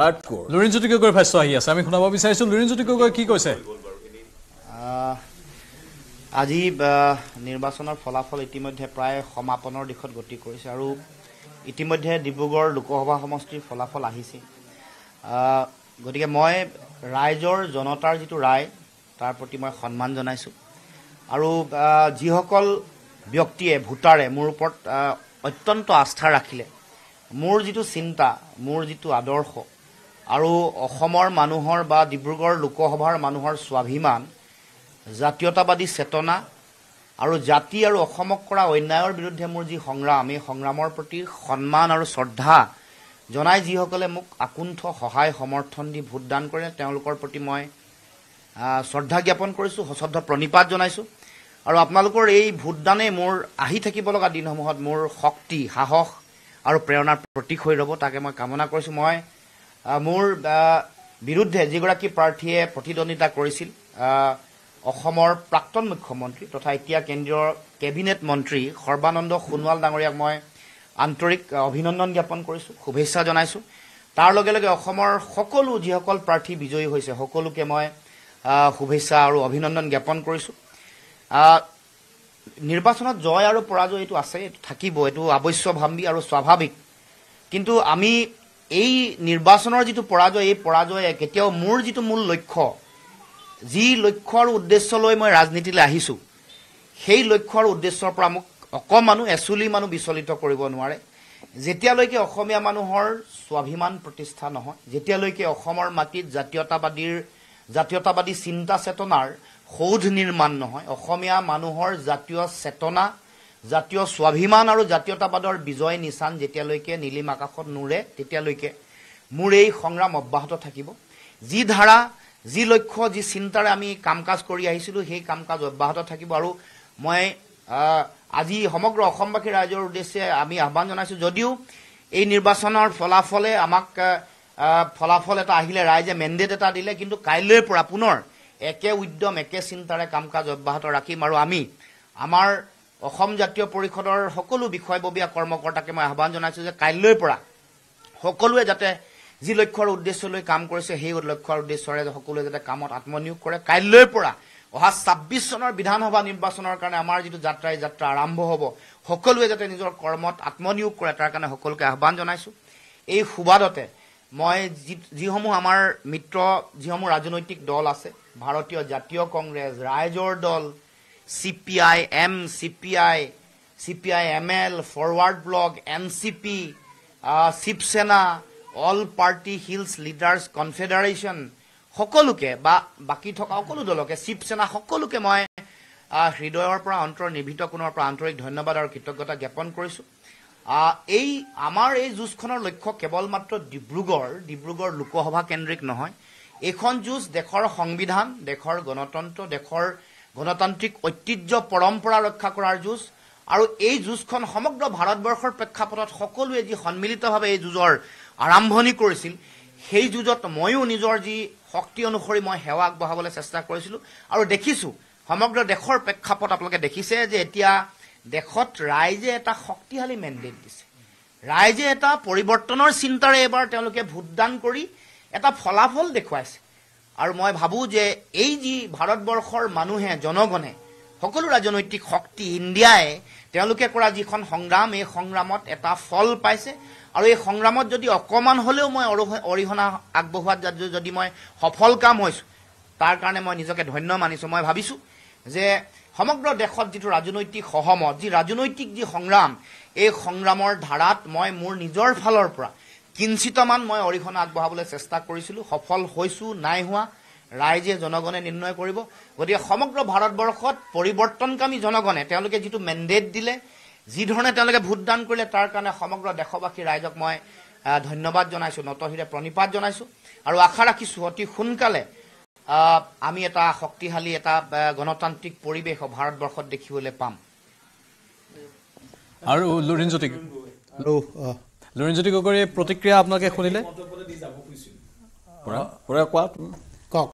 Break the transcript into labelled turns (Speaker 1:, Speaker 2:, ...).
Speaker 1: কি কৈছে আজি নিৰ্বাচনৰ ফলাফল ইতিমধ্যে প্ৰায় সমাপনৰ দিশত গতি কৰিছে আৰু ইতিমধ্যে ডিব্ৰুগড় লোকসভা সমষ্টিৰ ফলাফল আহিছে গতিকে মই ৰাইজৰ জনতাৰ যিটো ৰায় তাৰ প্ৰতি মই সন্মান জনাইছোঁ আৰু যিসকল ব্যক্তিয়ে ভোটাৰে মোৰ ওপৰত অত্যন্ত আস্থা ৰাখিলে মোৰ যিটো চিন্তা মোৰ যিটো আদৰ্শ আৰু অসমৰ মানুহৰ বা ডিব্ৰুগড় লোকসভাৰ মানুহৰ স্বাভিমান জাতীয়তাবাদী চেতনা আৰু জাতি আৰু অসমক কৰা অন্যায়ৰ বিৰুদ্ধে মোৰ যি সংগ্ৰাম এই সংগ্ৰামৰ প্ৰতি সন্মান আৰু শ্ৰদ্ধা জনাই যিসকলে মোক আকুণ্ঠ সহায় সমৰ্থন দি ভোটদান কৰে তেওঁলোকৰ প্ৰতি মই শ্ৰদ্ধা জ্ঞাপন কৰিছোঁ সশ্ৰদ্ধ প্ৰণীপাত জনাইছোঁ আৰু আপোনালোকৰ এই ভোটদানেই মোৰ আহি থাকিব লগা দিনসমূহত মোৰ শক্তি সাহস আৰু প্ৰেৰণাৰ প্ৰতীক হৈ ৰ'ব তাকে মই কামনা কৰিছোঁ মই মোৰ বিৰুদ্ধে যিগৰাকী প্ৰাৰ্থীয়ে প্ৰতিদ্বন্দ্বিতা কৰিছিল অসমৰ প্ৰাক্তন মুখ্যমন্ত্ৰী তথা এতিয়া কেন্দ্ৰীয় কেবিনেট মন্ত্ৰী সৰ্বানন্দ সোণোৱাল ডাঙৰীয়াক মই আন্তৰিক অভিনন্দন জ্ঞাপন কৰিছোঁ শুভেচ্ছা জনাইছোঁ তাৰ লগে লগে অসমৰ সকলো যিসকল প্ৰাৰ্থী বিজয়ী হৈছে সকলোকে মই শুভেচ্ছা আৰু অভিনন্দন জ্ঞাপন কৰিছোঁ নিৰ্বাচনত জয় আৰু পৰাজয় এইটো আছে এইটো থাকিব এইটো আৱশ্যভাম্বী আৰু স্বাভাৱিক কিন্তু আমি এই নিৰ্বাচনৰ যিটো পৰাজয় এই পৰাজয়ে কেতিয়াও মোৰ যিটো মূল লক্ষ্য যি লক্ষ্য আৰু উদ্দেশ্য লৈ মই ৰাজনীতিলৈ আহিছোঁ সেই লক্ষ্য আৰু উদ্দেশ্যৰ পৰা মোক অকণমানো এচুলি মানুহ বিচলিত কৰিব নোৱাৰে যেতিয়ালৈকে অসমীয়া মানুহৰ স্বাভিমান প্ৰতিষ্ঠা নহয় যেতিয়ালৈকে অসমৰ মাটিত জাতীয়তাবাদীৰ জাতীয়তাবাদী চিন্তা চেতনাৰ সৌধ নিৰ্মাণ নহয় অসমীয়া মানুহৰ জাতীয় চেতনা জাতীয় স্বাভিমান আৰু জাতীয়তাবাদৰ বিজয় নিচান যেতিয়ালৈকে নীলিম আকাশত নোৰে তেতিয়ালৈকে মোৰ এই সংগ্ৰাম অব্যাহত থাকিব যি ধাৰা যি লক্ষ্য যি চিন্তাৰে আমি কাম কাজ কৰি আহিছিলোঁ সেই কাম কাজ অব্যাহত থাকিব আৰু মই আজি সমগ্ৰ অসমবাসী ৰাইজৰ উদ্দেশ্যে আমি আহ্বান জনাইছোঁ যদিও এই নিৰ্বাচনৰ ফলাফলে আমাক ফলাফল এটা আহিলে ৰাইজে মেণ্ডেট এটা দিলে কিন্তু কাইলৈৰ পৰা পুনৰ একে উদ্যম একে চিন্তাৰে কাম কাজ অব্যাহত ৰাখিম আৰু আমি আমাৰ অসম জাতীয় পৰিষদৰ সকলো বিষয়ববীয়া কৰ্মকৰ্তাকে মই আহ্বান জনাইছোঁ যে কাইলৈ পৰা সকলোৱে যাতে যি লক্ষ্যৰ উদ্দেশ্য লৈ কাম কৰিছে সেই লক্ষ্যৰ উদ্দেশ্যৰে সকলোৱে যাতে কামত আত্মনিয়োগ কৰে কাইলৈৰ পৰা অহা ছাব্বিছ চনৰ বিধানসভা নিৰ্বাচনৰ কাৰণে আমাৰ যিটো যাত্ৰা এই যাত্ৰা আৰম্ভ হ'ব সকলোৱে যাতে নিজৰ কৰ্মত আত্মনিয়োগ কৰে তাৰ কাৰণে সকলোকে আহ্বান জনাইছোঁ এই সুবাদতে মই যি যিসমূহ আমাৰ মিত্ৰ যিসমূহ ৰাজনৈতিক দল আছে ভাৰতীয় জাতীয় কংগ্ৰেছ ৰাইজৰ দল C P I M C P I C P I M L Forward Bloc N C P Shiv Sena All Party Hills Leaders Confederation সকলোকে বা বাকী থকা সকলো দলকে শিৱসেনা সকলোকে মই হৃদয়ৰ পৰা অন্তৰ নিভৃত কোণৰ পৰা আন্তৰিক ধন্যবাদ আৰু কৃতজ্ঞতা জ্ঞাপন কৰিছোঁ এই আমাৰ এই যুঁজখনৰ লক্ষ্য কেৱল মাত্ৰ ডিব্ৰুগড় ডিব্ৰুগড় লোকসভা কেন্দ্ৰিক নহয় এইখন যুঁজ দেশৰ সংবিধান দেশৰ গণতন্ত্ৰ দেশৰ গণতান্ত্ৰিক ঐতিহ্য পৰম্পৰা ৰক্ষা কৰাৰ যুঁজ আৰু এই যুঁজখন সমগ্ৰ ভাৰতবৰ্ষৰ প্ৰেক্ষাপটত সকলোৱে যি সন্মিলিতভাৱে এই যুঁজৰ আৰম্ভণি কৰিছিল সেই যুঁজত ময়ো নিজৰ যি শক্তি অনুসৰি মই সেৱা আগবঢ়াবলৈ চেষ্টা কৰিছিলোঁ আৰু দেখিছোঁ সমগ্ৰ দেশৰ প্ৰেক্ষাপট আপোনালোকে দেখিছে যে এতিয়া দেশত ৰাইজে এটা শক্তিশালী মেণ্ডেট দিছে ৰাইজে এটা পৰিৱৰ্তনৰ চিন্তাৰে এইবাৰ তেওঁলোকে ভোটদান কৰি এটা ফলাফল দেখুৱাইছে আৰু মই ভাবোঁ যে এই যি ভাৰতবৰ্ষৰ মানুহে জনগণে সকলো ৰাজনৈতিক শক্তি ইণ্ডিয়াই তেওঁলোকে কৰা যিখন সংগ্ৰাম এই সংগ্ৰামত এটা ফল পাইছে আৰু এই সংগ্ৰামত যদি অকণমান হ'লেও মই অৰিহণা আগবঢ়োৱাত যদি মই সফল কাম হৈছোঁ তাৰ কাৰণে মই নিজকে ধন্য মানিছোঁ মই ভাবিছোঁ যে সমগ্ৰ দেশত যিটো ৰাজনৈতিক সহমত যি ৰাজনৈতিক যি সংগ্ৰাম এই সংগ্ৰামৰ ধাৰাত মই মোৰ নিজৰ ফালৰ পৰা কিঞ্চিতমান মই অৰিহণা আগবঢ়াবলৈ চেষ্টা কৰিছিলোঁ সফল হৈছো নাই হোৱা ৰাইজে জনগণে নিৰ্ণয় কৰিব গতিকে সমগ্ৰ ভাৰতবৰ্ষত পৰিৱৰ্তনকামী জনগণে তেওঁলোকে যিটো মেণ্ডেট দিলে যিধৰণে তেওঁলোকে ভোটদান কৰিলে তাৰ কাৰণে সমগ্ৰ দেশবাসী ৰাইজক মই ধন্যবাদ জনাইছোঁ নতহিৰে প্ৰণিপাত জনাইছোঁ আৰু আশা ৰাখিছোঁ অতি সোনকালে আমি এটা শক্তিশালী এটা গণতান্ত্ৰিক পৰিৱেশ ভাৰতবৰ্ষত দেখিবলৈ পাম আৰু লুৰিণজ্যোতি গগৈৰ প্ৰতিক্ৰিয়া আপোনালোকে শুনিলে কওক